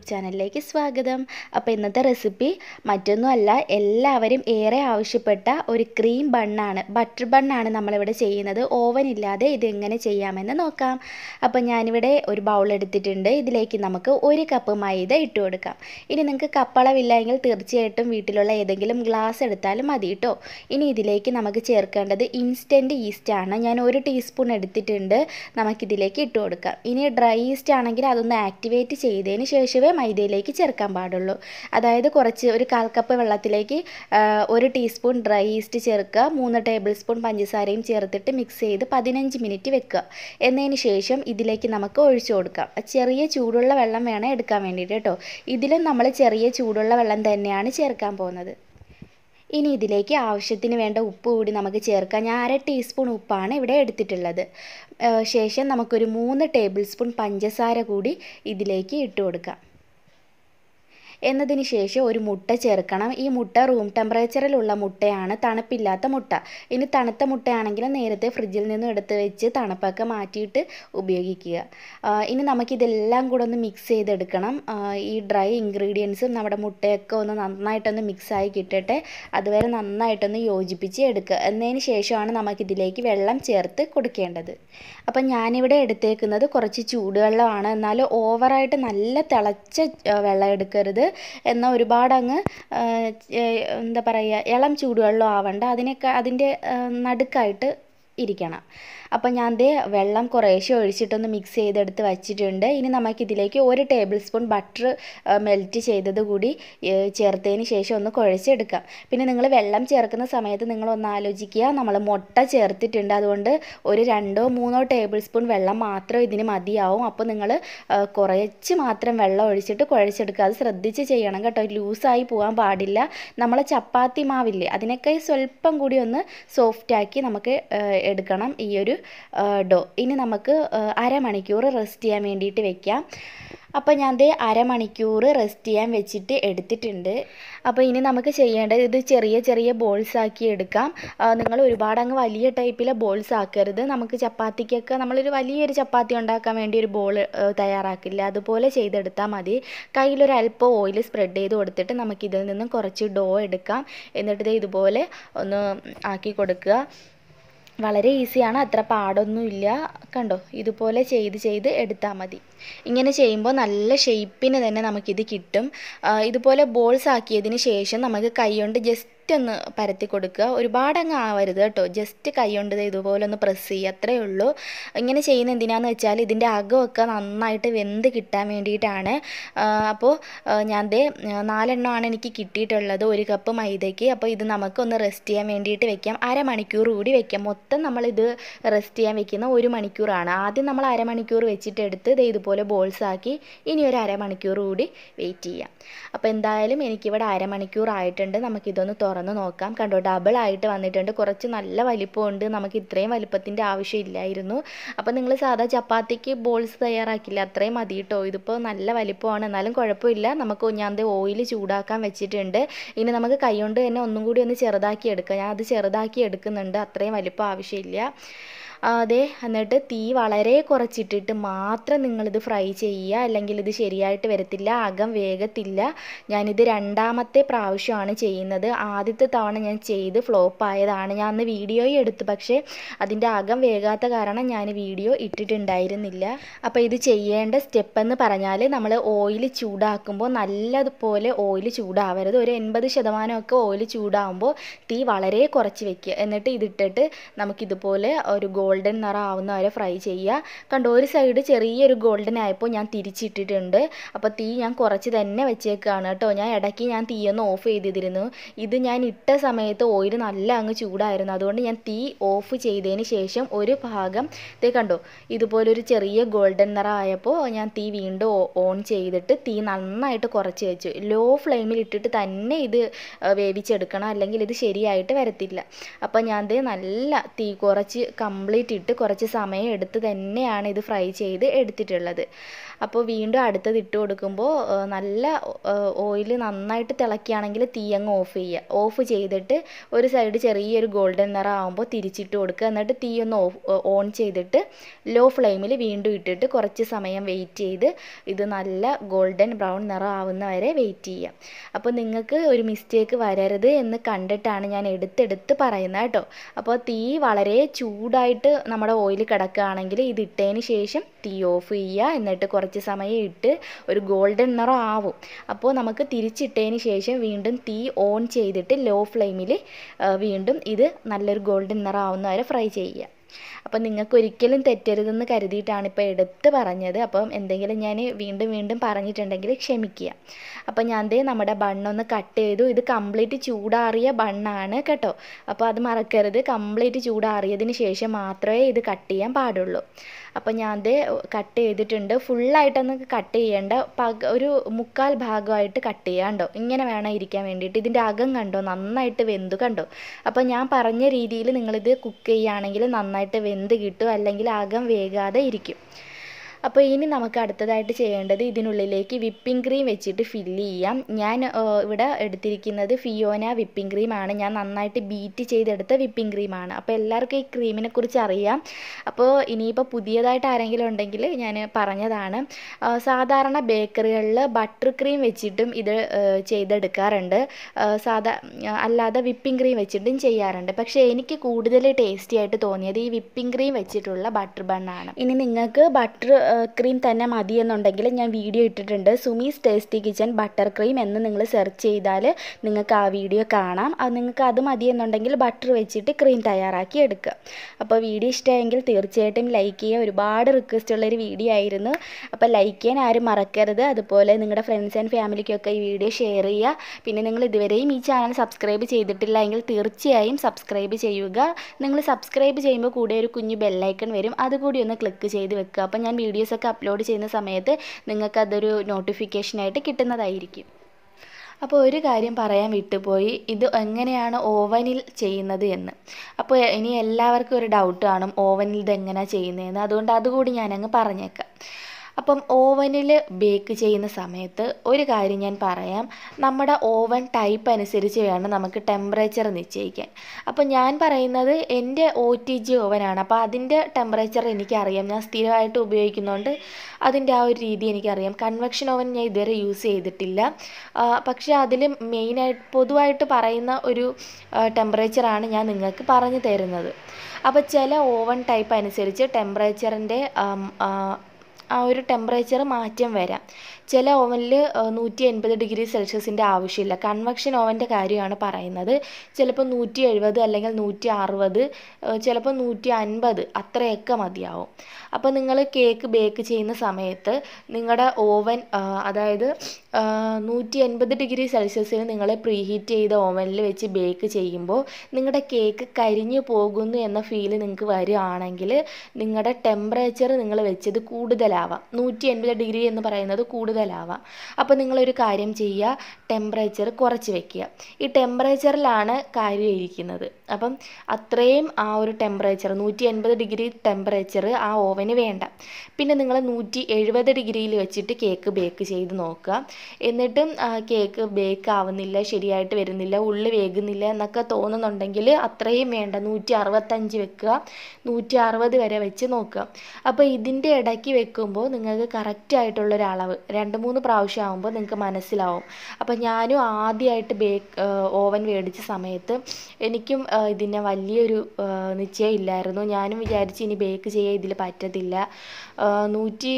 YouTube ചാനലിലേക്ക് സ്വാഗതം അപ്പോൾ ഇന്നത്തെ റെസിപ്പി മറ്റൊന്നുമല്ല എല്ലാവരും ഏറെ ആവശ്യപ്പെട്ട ഒരു ക്രീം ബണ്ണാണ് ബട്ടർ ബണ്ണാണ് നമ്മളിവിടെ ചെയ്യുന്നത് ഓവൻ ഇല്ലാതെ ഇതെങ്ങനെ ചെയ്യാമെന്ന് നോക്കാം അപ്പോൾ ഞാനിവിടെ ഒരു ബൗൾ എടുത്തിട്ടുണ്ട് ഇതിലേക്ക് നമുക്ക് ഒരു കപ്പ് മൈദ ഇട്ട് കൊടുക്കാം ഇനി നിങ്ങൾക്ക് കപ്പളവില്ല എങ്കിൽ തീർച്ചയായിട്ടും വീട്ടിലുള്ള ഏതെങ്കിലും ഗ്ലാസ് എടുത്താലും മതി കേട്ടോ ഇനി ഇതിലേക്ക് നമുക്ക് ചേർക്കേണ്ടത് ഇൻസ്റ്റൻറ്റ് ഈസ്റ്റാണ് ഞാൻ ഒരു ടീസ്പൂൺ എടുത്തിട്ടുണ്ട് നമുക്കിതിലേക്ക് ഇട്ട് കൊടുക്കാം ഇനി ഡ്രൈ ഈസ്റ്റ് ആണെങ്കിൽ അതൊന്ന് ആക്ടിവേറ്റ് ചെയ്തതിന് ശേഷമേ മാത്രമേ മൈദയിലേക്ക് ചേർക്കാൻ പാടുള്ളൂ അതായത് കുറച്ച് ഒരു കാൽ കപ്പ് വെള്ളത്തിലേക്ക് ഒരു ടീസ്പൂൺ ഡ്രൈ ഈസ്റ്റ് ചേർക്കുക മൂന്ന് ടേബിൾ സ്പൂൺ പഞ്ചസാരയും ചേർത്തിട്ട് മിക്സ് ചെയ്ത് പതിനഞ്ച് മിനിറ്റ് വെക്കുക എന്നതിന് ശേഷം ഇതിലേക്ക് നമുക്ക് ഒഴിച്ചു കൊടുക്കാം ചെറിയ ചൂടുള്ള വെള്ളം വേണം എടുക്കാൻ വേണ്ടിയിട്ട് കേട്ടോ ഇതിലും നമ്മൾ ചെറിയ ചൂടുള്ള വെള്ളം തന്നെയാണ് ചേർക്കാൻ പോകുന്നത് ഇനി ഇതിലേക്ക് ആവശ്യത്തിന് വേണ്ട ഉപ്പ് കൂടി നമുക്ക് ചേർക്കാം ഞാൻ അര ടീസ്പൂൺ ഉപ്പാണ് ഇവിടെ എടുത്തിട്ടുള്ളത് ശേഷം നമുക്കൊരു മൂന്ന് ടേബിൾ സ്പൂൺ പഞ്ചസാര കൂടി ഇതിലേക്ക് ഇട്ട് കൊടുക്കാം എന്നതിന് ശേഷം ഒരു മുട്ട ചേർക്കണം ഈ മുട്ട റൂം ടെമ്പറേച്ചറിലുള്ള മുട്ടയാണ് തണുപ്പില്ലാത്ത മുട്ട ഇനി തണുത്ത മുട്ടയാണെങ്കിൽ നേരത്തെ ഫ്രിഡ്ജിൽ നിന്നും എടുത്ത് വെച്ച് തണുപ്പൊക്കെ മാറ്റിയിട്ട് ഉപയോഗിക്കുക ഇനി നമുക്കിതെല്ലാം കൂടെ ഒന്ന് മിക്സ് ചെയ്തെടുക്കണം ഈ ഡ്രൈ ഇൻഗ്രീഡിയൻസും നമ്മുടെ മുട്ടയൊക്കെ ഒന്ന് നന്നായിട്ടൊന്ന് മിക്സായി കിട്ടട്ടെ അതുവരെ നന്നായിട്ടൊന്ന് യോജിപ്പിച്ച് എടുക്കുക എന്നതിന് ശേഷമാണ് നമുക്കിതിലേക്ക് വെള്ളം ചേർത്ത് കൊടുക്കേണ്ടത് അപ്പം ഞാനിവിടെ എടുത്തേക്കുന്നത് കുറച്ച് ചൂടുവെള്ളമാണ് എന്നാൽ ഓവറായിട്ട് നല്ല തിളച്ച വെള്ളം എടുക്കരുത് എന്നാൽ ഒരുപാട് അങ്ങ് എന്താ പറയുക ഇളം ചൂടുവെള്ളം ആവണ്ട അതിനൊക്കെ അതിൻ്റെ നടുക്കായിട്ട് ഇരിക്കണം അപ്പോൾ ഞാൻ ദേ വെള്ളം കുറേശ്ശെ ഒഴിച്ചിട്ടൊന്ന് മിക്സ് ചെയ്തെടുത്ത് വച്ചിട്ടുണ്ട് ഇനി നമുക്കിതിലേക്ക് ഒരു ടേബിൾ സ്പൂൺ ബട്ടർ മെൽറ്റ് ചെയ്തത് കൂടി ചേർത്തതിന് ശേഷം ഒന്ന് കുഴച്ചെടുക്കാം പിന്നെ നിങ്ങൾ വെള്ളം ചേർക്കുന്ന സമയത്ത് നിങ്ങൾ ഒന്ന് ആലോചിക്കുക നമ്മൾ മുട്ട ചേർത്തിട്ടുണ്ട് അതുകൊണ്ട് ഒരു രണ്ടോ മൂന്നോ ടേബിൾ സ്പൂൺ വെള്ളം മാത്രം ഇതിന് മതിയാവും അപ്പോൾ നിങ്ങൾ കുറച്ച് മാത്രം വെള്ളം ഒഴിച്ചിട്ട് കുഴച്ചെടുക്കുക അത് ശ്രദ്ധിച്ച് ചെയ്യണം കേട്ടോ ലൂസായി പോകാൻ പാടില്ല നമ്മളെ ചപ്പാത്തി മാവില്ലേ അതിനൊക്കെ സ്വല്പം കൂടി ഒന്ന് സോഫ്റ്റാക്കി നമുക്ക് എടുക്കണം ഈ ഒരു ഡോ ഇനി നമുക്ക് അരമണിക്കൂർ റെസ്റ്റ് ചെയ്യാൻ വേണ്ടിയിട്ട് വെക്കാം അപ്പോൾ ഞാൻ ഇത് അരമണിക്കൂർ റെസ്റ്റ് ചെയ്യാൻ വെച്ചിട്ട് എടുത്തിട്ടുണ്ട് അപ്പോൾ ഇനി നമുക്ക് ചെയ്യേണ്ടത് ഇത് ചെറിയ ചെറിയ ബോൾസ് ആക്കി എടുക്കാം നിങ്ങൾ ഒരുപാട് അങ്ങ് വലിയ ടൈപ്പിലെ ബോൾസ് ആക്കരുത് നമുക്ക് ചപ്പാത്തിക്കൊക്കെ നമ്മളൊരു വലിയൊരു ചപ്പാത്തി ഉണ്ടാക്കാൻ വേണ്ടി ഒരു ബോൾ തയ്യാറാക്കില്ല അതുപോലെ ചെയ്തെടുത്താൽ മതി കയ്യിലൊരു അല്പം ഓയിൽ സ്പ്രെഡ് ചെയ്ത് കൊടുത്തിട്ട് നമുക്കിതിൽ നിന്നും കുറച്ച് ഡോ എടുക്കാം എന്നിട്ട് ഇതുപോലെ ഒന്ന് ആക്കി കൊടുക്കുക വളരെ ഈസിയാണ് അത്ര പാടൊന്നുമില്ല കണ്ടോ ഇതുപോലെ ചെയ്ത് ചെയ്ത് എടുത്താൽ മതി ഇങ്ങനെ ചെയ്യുമ്പോൾ നല്ല ഷെയ്പ്പിന് തന്നെ നമുക്കിത് കിട്ടും ഇതുപോലെ ബോൾസ് ആക്കിയതിന് ശേഷം നമുക്ക് കൈകൊണ്ട് ജസ്റ്റ് ഒന്ന് പരത്തി കൊടുക്കുക ഒരുപാട് അങ്ങ് ആവരുത് കേട്ടോ ജസ്റ്റ് കൈകൊണ്ട് ഇതുപോലെ ഒന്ന് പ്രസ് ചെയ്യുക അത്രയേ ഉള്ളൂ ഇങ്ങനെ ചെയ്യുന്ന എന്തിനാന്ന് വെച്ചാൽ ഇതിൻ്റെ അകമൊക്കെ നന്നായിട്ട് വെന്ത് കിട്ടാൻ വേണ്ടിയിട്ടാണ് അപ്പോൾ ഞാൻ ദേ നാലെണ്ണമാണ് എനിക്ക് കിട്ടിയിട്ടുള്ളത് ഒരു കപ്പ് മൈദയ്ക്ക് അപ്പോൾ ഇത് നമുക്കൊന്ന് റെസ്റ്റ് ചെയ്യാൻ വേണ്ടിയിട്ട് വെക്കാം അരമണിക്കൂർ കൂടി വെക്കാം മൊത്തം നമ്മളിത് റെസ്റ്റ് ചെയ്യാൻ വെക്കുന്ന ഒരു മണിക്കൂറാണ് ആദ്യം നമ്മൾ അരമണിക്കൂർ വെച്ചിട്ട് എടുത്ത് ഇതുപോലെ ഇതുപോലെ ബോൾസ് ആക്കി ഇനി ഒരു അരമണിക്കൂർ കൂടി വെയിറ്റ് ചെയ്യാം അപ്പോൾ എന്തായാലും എനിക്കിവിടെ അരമണിക്കൂർ ആയിട്ടുണ്ട് നമുക്കിതൊന്ന് തുറന്ന് നോക്കാം കണ്ടോ ഡബിൾ ആയിട്ട് വന്നിട്ടുണ്ട് കുറച്ച് നല്ല വലിപ്പമുണ്ട് നമുക്ക് ഇത്രയും വലിപ്പത്തിൻ്റെ ആവശ്യമില്ലായിരുന്നു അപ്പോൾ നിങ്ങൾ സാധാ ചപ്പാത്തിക്ക് ബോൾസ് തയ്യാറാക്കില്ല അത്രയും മതി കേട്ടോ ഇതിപ്പോൾ നല്ല വലിപ്പമാണ് എന്നാലും കുഴപ്പമില്ല നമുക്ക് ഞാൻ ഓയിൽ ചൂടാക്കാൻ വെച്ചിട്ടുണ്ട് ഇനി നമുക്ക് കൈ കൊണ്ട് തന്നെ ഒന്നും കൂടി ഒന്ന് ചെറുതാക്കി എടുക്കാം ഞാൻ അത് ചെറുതാക്കി എടുക്കുന്നുണ്ട് അത്രയും വലിപ്പം ആവശ്യമില്ല അതെ എന്നിട്ട് തീ വളരെ കുറച്ചിട്ടിട്ട് മാത്രം നിങ്ങളിത് ഫ്രൈ ചെയ്യുക അല്ലെങ്കിൽ ഇത് ശരിയായിട്ട് വരത്തില്ല അകം വേഗത്തില്ല ഞാനിത് രണ്ടാമത്തെ പ്രാവശ്യമാണ് ചെയ്യുന്നത് ആദ്യത്തെ തവണ ഞാൻ ചെയ്ത് ഫ്ലോപ്പ് ആയതാണ് ഞാൻ അന്ന് വീഡിയോയും എടുത്തു പക്ഷേ അതിൻ്റെ അകം വേകാത്ത കാരണം ഞാൻ വീഡിയോ ഇട്ടിട്ടുണ്ടായിരുന്നില്ല അപ്പോൾ ഇത് ചെയ്യേണ്ട സ്റ്റെപ്പ് എന്ന് പറഞ്ഞാൽ നമ്മൾ ഓയിൽ ചൂടാക്കുമ്പോൾ നല്ലതുപോലെ ഓയിൽ ചൂടാവരുത് ഒരു എൺപത് ശതമാനമൊക്കെ ഓയിൽ ചൂടാവുമ്പോൾ തീ വളരെ കുറച്ച് വയ്ക്കുക എന്നിട്ട് ഇതിട്ടിട്ട് നമുക്കിതുപോലെ ഒരു ഗോൾ ഗോൾഡൻ നിറ ആവുന്ന വരെ ഫ്രൈ ചെയ്യുക കണ്ടോ ഒരു സൈഡ് ചെറിയൊരു ഗോൾഡൻ ആയപ്പോൾ ഞാൻ തിരിച്ചിട്ടിട്ടുണ്ട് അപ്പോൾ തീ ഞാൻ കുറച്ച് തന്നെ വെച്ചേക്കാണ് കേട്ടോ ഞാൻ ഇടയ്ക്ക് ഞാൻ തീയൊന്ന് ഓഫ് ചെയ്തിരുന്നു ഇത് ഞാൻ ഇട്ട സമയത്ത് ഓയിൽ നല്ല അങ്ങ് ചൂടായിരുന്നു അതുകൊണ്ട് ഞാൻ തീ ഓഫ് ചെയ്തതിന് ശേഷം ഒരു ഭാഗം തേ കണ്ടോ ഇതുപോലൊരു ചെറിയ ഗോൾഡൻ നിറ ആയപ്പോൾ ഞാൻ തീ വീണ്ടും ഓൺ ചെയ്തിട്ട് തീ നന്നായിട്ട് കുറച്ച് വെച്ചു ലോ ഫ്ലെയിമിൽ ഇട്ടിട്ട് തന്നെ ഇത് വേവിച്ചെടുക്കണം അല്ലെങ്കിൽ ഇത് ശരിയായിട്ട് വരത്തില്ല അപ്പോൾ ഞാൻ ദേ നല്ല തീ കുറച്ച് കംപ്ലീറ്റ് കംപ്ലീറ്റ് ഇട്ട് കുറച്ച് സമയം എടുത്ത് തന്നെയാണ് ഇത് ഫ്രൈ ചെയ്ത് എടുത്തിട്ടുള്ളത് അപ്പോൾ വീണ്ടും അടുത്തത് ഇട്ട് കൊടുക്കുമ്പോൾ നല്ല ഓയിൽ നന്നായിട്ട് തിളക്കുകയാണെങ്കിൽ തീ അങ്ങ് ഓഫ് ചെയ്യുക ഓഫ് ചെയ്തിട്ട് ഒരു സൈഡ് ചെറിയൊരു ഗോൾഡൻ നിറ ആകുമ്പോൾ തിരിച്ചിട്ട് കൊടുക്കുക എന്നിട്ട് തീ ഒന്ന് ഓൺ ചെയ്തിട്ട് ലോ ഫ്ലെയിമിൽ വീണ്ടും ഇട്ടിട്ട് കുറച്ച് സമയം വെയിറ്റ് ചെയ്ത് ഇത് നല്ല ഗോൾഡൻ ബ്രൗൺ നിറ ആവുന്ന വരെ വെയിറ്റ് ചെയ്യുക അപ്പോൾ നിങ്ങൾക്ക് ഒരു മിസ്റ്റേക്ക് വരരുത് എന്ന് കണ്ടിട്ടാണ് ഞാൻ എടുത്തെടുത്ത് പറയുന്നത് കേട്ടോ അപ്പോൾ തീ വളരെ ചൂടായിട്ട് നന്നായിട്ട് നമ്മുടെ ഓയിൽ കിടക്കുകയാണെങ്കിൽ ഇത് ഇട്ടതിന് ശേഷം തീ ഓഫ് ചെയ്യുക എന്നിട്ട് കുറച്ച് സമയം ഇട്ട് ഒരു ഗോൾഡൻ നിറം ആവും അപ്പോൾ നമുക്ക് തിരിച്ചിട്ടതിന് ശേഷം വീണ്ടും തീ ഓൺ ചെയ്തിട്ട് ലോ ഫ്ലെയിമിൽ വീണ്ടും ഇത് നല്ലൊരു ഗോൾഡൻ നിറം ആവുന്ന വരെ ഫ്രൈ ചെയ്യുക അപ്പം നിങ്ങൾക്ക് ഒരിക്കലും തെറ്റരുതെന്ന് കരുതിയിട്ടാണ് ഇപ്പോൾ എടുത്ത് പറഞ്ഞത് അപ്പം എന്തെങ്കിലും ഞാൻ വീണ്ടും വീണ്ടും പറഞ്ഞിട്ടുണ്ടെങ്കിൽ ക്ഷമിക്കുക അപ്പം ഞാൻ ദേ നമ്മുടെ ബണ്ണൊന്ന് കട്ട് ചെയ്തു ഇത് കംപ്ലീറ്റ് ചൂടാറിയ ബണ്ണാണ് കേട്ടോ അപ്പോൾ അത് മറക്കരുത് കംപ്ലീറ്റ് ചൂടാറിയതിന് ശേഷം മാത്രമേ ഇത് കട്ട് ചെയ്യാൻ പാടുള്ളൂ അപ്പോൾ ഞാൻ അത് കട്ട് ചെയ്തിട്ടുണ്ട് ഫുള്ളായിട്ടൊന്നും കട്ട് ചെയ്യേണ്ട പക ഒരു മുക്കാൽ ഭാഗമായിട്ട് കട്ട് ചെയ്യാണ്ടോ ഇങ്ങനെ വേണം ഇരിക്കാൻ വേണ്ടിയിട്ട് ഇതിൻ്റെ അകം കണ്ടോ നന്നായിട്ട് വെന്തു കണ്ടോ അപ്പോൾ ഞാൻ പറഞ്ഞ രീതിയിൽ നിങ്ങളിത് കുക്ക് ചെയ്യുകയാണെങ്കിൽ നന്നായിട്ട് വെന്ത് കിട്ടും അല്ലെങ്കിൽ അകം വേകാതെ ഇരിക്കും അപ്പോൾ ഇനി നമുക്ക് അടുത്തതായിട്ട് ചെയ്യേണ്ടത് ഇതിനുള്ളിലേക്ക് വിപ്പിംഗ് ക്രീം വെച്ചിട്ട് ഫില്ല് ചെയ്യാം ഞാൻ ഇവിടെ എടുത്തിരിക്കുന്നത് ഫിയോന വിപ്പിംഗ് ക്രീമാണ് ഞാൻ നന്നായിട്ട് ബീറ്റ് ചെയ്തെടുത്ത വിപ്പിംഗ് ക്രീമാണ് അപ്പോൾ എല്ലാവർക്കും ഈ ക്രീമിനെ കുറിച്ച് അറിയാം അപ്പോൾ ഇനിയിപ്പോൾ പുതിയതായിട്ട് ആരെങ്കിലും ഉണ്ടെങ്കിൽ ഞാൻ പറഞ്ഞതാണ് സാധാരണ ബേക്കറികളിൽ ബട്ടർ ക്രീം വെച്ചിട്ടും ഇത് ചെയ്തെടുക്കാറുണ്ട് സാധാ അല്ലാതെ വിപ്പിംഗ് ക്രീം വെച്ചിട്ടും ചെയ്യാറുണ്ട് പക്ഷേ എനിക്ക് കൂടുതൽ ടേസ്റ്റി ആയിട്ട് തോന്നിയത് ഈ വിപ്പിംഗ് ക്രീം വെച്ചിട്ടുള്ള ബട്ടർ ബണ്ണാണ് ഇനി നിങ്ങൾക്ക് ബട്ടർ ക്രീം തന്നെ മതി എന്നുണ്ടെങ്കിൽ ഞാൻ വീഡിയോ ഇട്ടിട്ടുണ്ട് Sumi's tasty kitchen butter cream എന്ന് നിങ്ങൾ സെർച്ച് ചെയ്താൽ നിങ്ങൾക്ക് ആ വീഡിയോ കാണാം അത് നിങ്ങൾക്ക് അത് മതി എന്നുണ്ടെങ്കിൽ ബട്ടർ വെച്ചിട്ട് ക്രീം തയ്യാറാക്കി എടുക്കുക അപ്പോൾ വീഡിയോ ഇഷ്ടമായെങ്കിൽ തീർച്ചയായിട്ടും ലൈക്ക് ചെയ്യുക ഒരുപാട് റിക്വസ്റ്റ് ഉള്ളൊരു വീഡിയോ ആയിരുന്നു അപ്പോൾ ലൈക്ക് ചെയ്യാൻ ആരും മറക്കരുത് അതുപോലെ നിങ്ങളുടെ ഫ്രണ്ട്സ് ആൻഡ് ഫാമിലിക്കൊക്കെ ഈ വീഡിയോ ഷെയർ ചെയ്യുക പിന്നെ നിങ്ങൾ ഇതുവരെയും ഈ ചാനൽ സബ്സ്ക്രൈബ് ചെയ്തിട്ടില്ല എങ്കിൽ തീർച്ചയായും സബ്സ്ക്രൈബ് ചെയ്യുക നിങ്ങൾ സബ്സ്ക്രൈബ് ചെയ്യുമ്പോൾ കൂടെ ഒരു കുഞ്ഞു ബെല്ലൈക്കൺ വരും അതുകൂടി ഒന്ന് ക്ലിക്ക് ചെയ്ത് വെക്കുക അപ്പോൾ ഞാൻ വീഡിയോ വീഡിയോസൊക്കെ അപ്ലോഡ് ചെയ്യുന്ന സമയത്ത് നിങ്ങൾക്കതൊരു നോട്ടിഫിക്കേഷനായിട്ട് കിട്ടുന്നതായിരിക്കും അപ്പോൾ ഒരു കാര്യം പറയാൻ വിട്ടുപോയി ഇത് എങ്ങനെയാണ് ഓവനിൽ ചെയ്യുന്നത് എന്ന് അപ്പോൾ ഇനി എല്ലാവർക്കും ഒരു ഡൗട്ട് കാണും ഓവനിൽ ഇതെങ്ങനെയാണ് ചെയ്യുന്നതെന്ന് അതുകൊണ്ട് അതുകൂടി ഞാനങ്ങ് പറഞ്ഞേക്കാം അപ്പം ഓവനിൽ ബേക്ക് ചെയ്യുന്ന സമയത്ത് ഒരു കാര്യം ഞാൻ പറയാം നമ്മുടെ ഓവൻ ടൈപ്പ് അനുസരിച്ച് വേണം നമുക്ക് ടെമ്പറേച്ചർ നിശ്ചയിക്കാൻ അപ്പം ഞാൻ പറയുന്നത് എൻ്റെ ഒ ടി ജി ഓവനാണ് അപ്പോൾ അതിൻ്റെ ടെമ്പറേച്ചർ എനിക്കറിയാം ഞാൻ സ്ഥിരമായിട്ട് ഉപയോഗിക്കുന്നതുകൊണ്ട് അതിൻ്റെ ആ ഒരു രീതി എനിക്കറിയാം കൺവെക്ഷൻ ഓവൻ ഞാൻ ഇതുവരെ യൂസ് ചെയ്തിട്ടില്ല പക്ഷേ അതിൽ മെയിനായിട്ട് പൊതുവായിട്ട് പറയുന്ന ഒരു ടെമ്പറേച്ചറാണ് ഞാൻ നിങ്ങൾക്ക് പറഞ്ഞു തരുന്നത് അപ്പോൾ ചില ഓവൻ ടൈപ്പ് അനുസരിച്ച് ടെമ്പറേച്ചറിൻ്റെ ആ ഒരു ടെമ്പറേച്ചർ മാറ്റം വരാം ചില ഓവനിൽ നൂറ്റി എൺപത് ഡിഗ്രി സെൽഷ്യസിൻ്റെ ആവശ്യമില്ല കൺവെക്ഷൻ ഓവൻ്റെ കാര്യമാണ് പറയുന്നത് ചിലപ്പോൾ നൂറ്റി എഴുപത് അല്ലെങ്കിൽ നൂറ്റി അറുപത് ചിലപ്പോൾ നൂറ്റി അൻപത് അത്രയൊക്കെ മതിയാവും അപ്പോൾ നിങ്ങൾ കേക്ക് ബേക്ക് ചെയ്യുന്ന സമയത്ത് നിങ്ങളുടെ ഓവൻ അതായത് നൂറ്റി എൺപത് ഡിഗ്രി സെൽഷ്യസിൽ നിങ്ങൾ പ്രീഹീറ്റ് ചെയ്ത ഓവനിൽ വെച്ച് ബേക്ക് ചെയ്യുമ്പോൾ നിങ്ങളുടെ കേക്ക് കരിഞ്ഞു പോകുന്നു എന്ന ഫീൽ നിങ്ങൾക്ക് വരികയാണെങ്കിൽ നിങ്ങളുടെ ടെമ്പറേച്ചർ നിങ്ങൾ വെച്ചത് കൂടുതലാവാം നൂറ്റി എൺപത് ഡിഗ്രി എന്ന് പറയുന്നത് കൂടുതലാവാം അപ്പോൾ നിങ്ങളൊരു കാര്യം ചെയ്യുക ടെമ്പറേച്ചർ കുറച്ച് വെക്കുക ഈ ടെമ്പറേച്ചറിലാണ് കാര്യം ഇരിക്കുന്നത് അപ്പം അത്രയും ആ ഒരു ടെമ്പറേച്ചർ നൂറ്റി എൺപത് ഡിഗ്രി ടെമ്പറേച്ചർ ആ ഓവന് വേണ്ട പിന്നെ നിങ്ങൾ നൂറ്റി എഴുപത് ഡിഗ്രിയിൽ വെച്ചിട്ട് കേക്ക് ബേക്ക് ചെയ്ത് നോക്കുക എന്നിട്ടും കേക്ക് ബേക്ക് ആവുന്നില്ല ശരിയായിട്ട് വരുന്നില്ല ഉള്ളി വേകുന്നില്ല എന്നൊക്കെ തോന്നുന്നുണ്ടെങ്കിൽ അത്രയും വേണ്ട നൂറ്റി അറുപത്തഞ്ച് വെക്കുക നൂറ്റി അറുപത് വരെ വെച്ച് നോക്കുക അപ്പോൾ ഇതിൻ്റെ ഇടയ്ക്ക് വെക്കുമ്പോൾ നിങ്ങൾക്ക് കറക്റ്റായിട്ടുള്ളൊരു അളവ് രണ്ട് മൂന്ന് പ്രാവശ്യം ആകുമ്പോൾ നിങ്ങൾക്ക് മനസ്സിലാവും അപ്പോൾ ഞാനും ആദ്യമായിട്ട് ബേക്ക് ഓവൻ മേടിച്ച സമയത്ത് എനിക്കും ഇതിനെ വലിയൊരു നിശ്ചയം ഇല്ലായിരുന്നു ഞാനും വിചാരിച്ച് ഇനി ബേക്ക് ചെയ്യാൻ ഇതിൽ പറ്റത്തില്ല നൂറ്റി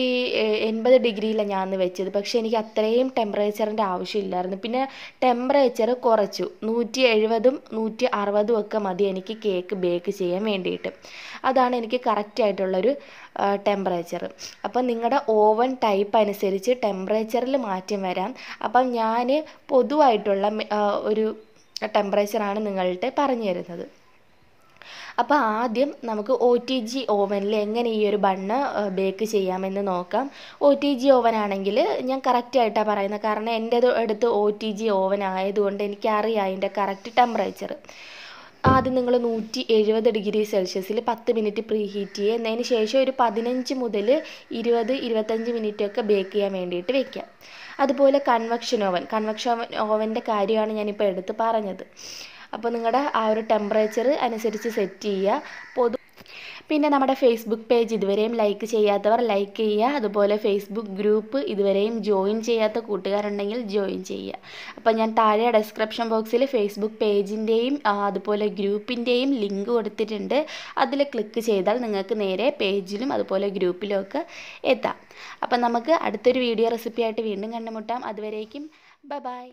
എൺപത് ഡിഗ്രിയിലാണ് ഞാൻ വെച്ചത് പക്ഷേ എനിക്ക് അത്രയും ടെമ്പറേച്ചറിൻ്റെ ആവശ്യമില്ലായിരുന്നു പിന്നെ ടെമ്പറേച്ചർ കുറച്ചു നൂറ്റി എഴുപതും നൂറ്റി അറുപതും ഒക്കെ മതി എനിക്ക് കേക്ക് ബേക്ക് ചെയ്യാൻ വേണ്ടിയിട്ട് അതാണ് എനിക്ക് കറക്റ്റായിട്ടുള്ളൊരു ടെമ്പറേച്ചർ അപ്പം നിങ്ങളുടെ ഓവൻ ടൈപ്പ് അനുസരിച്ച് ടെമ്പറേച്ചറിൽ മാറ്റം വരാം അപ്പം ഞാൻ പൊതുവായിട്ടുള്ള ഒരു ടെമ്പറേച്ചറാണ് നിങ്ങളുടെ പറഞ്ഞു തരുന്നത് അപ്പോൾ ആദ്യം നമുക്ക് ഒ ടി ജി ഓവനിൽ എങ്ങനെ ഈ ഒരു ബണ്ണ് ബേക്ക് ചെയ്യാമെന്ന് നോക്കാം ഒ ടി ജി ഓവൻ ഞാൻ കറക്റ്റായിട്ടാണ് പറയുന്നത് കാരണം എൻ്റെ അടുത്ത് ഒ ടി ജി ഓവൻ ആയതുകൊണ്ട് എനിക്കറിയാം അതിൻ്റെ കറക്റ്റ് ടെമ്പറേച്ചർ ആദ്യം നിങ്ങൾ നൂറ്റി എഴുപത് ഡിഗ്രി സെൽഷ്യസിൽ പത്ത് മിനിറ്റ് പ്രീ ഹീറ്റ് ചെയ്യുക എന്നതിന് ശേഷം ഒരു പതിനഞ്ച് മുതൽ ഇരുപത് ഇരുപത്തഞ്ച് മിനിറ്റ് ഒക്കെ ബേക്ക് ചെയ്യാൻ വേണ്ടിയിട്ട് വെക്കാം അതുപോലെ കൺവെക്ഷൻ ഓവൻ കൺവെക്ഷൻ ഓവൻ്റെ കാര്യമാണ് ഞാനിപ്പോൾ എടുത്ത് പറഞ്ഞത് അപ്പോൾ നിങ്ങളുടെ ആ ഒരു ടെമ്പറേച്ചർ അനുസരിച്ച് സെറ്റ് ചെയ്യുക പൊതു പിന്നെ നമ്മുടെ ഫേസ്ബുക്ക് പേജ് ഇതുവരെയും ലൈക്ക് ചെയ്യാത്തവർ ലൈക്ക് ചെയ്യുക അതുപോലെ ഫേസ്ബുക്ക് ഗ്രൂപ്പ് ഇതുവരെയും ജോയിൻ ചെയ്യാത്ത കൂട്ടുകാരുണ്ടെങ്കിൽ ജോയിൻ ചെയ്യുക അപ്പോൾ ഞാൻ താഴെ ഡെസ്ക്രിപ്ഷൻ ബോക്സിൽ ഫേസ്ബുക്ക് പേജിൻ്റെയും അതുപോലെ ഗ്രൂപ്പിൻ്റെയും ലിങ്ക് കൊടുത്തിട്ടുണ്ട് അതിൽ ക്ലിക്ക് ചെയ്താൽ നിങ്ങൾക്ക് നേരെ പേജിലും അതുപോലെ ഗ്രൂപ്പിലും ഒക്കെ എത്താം അപ്പം നമുക്ക് അടുത്തൊരു വീഡിയോ റെസിപ്പിയായിട്ട് വീണ്ടും കണ്ടുമുട്ടാം അതുവരേക്കും ബൈ ബായ്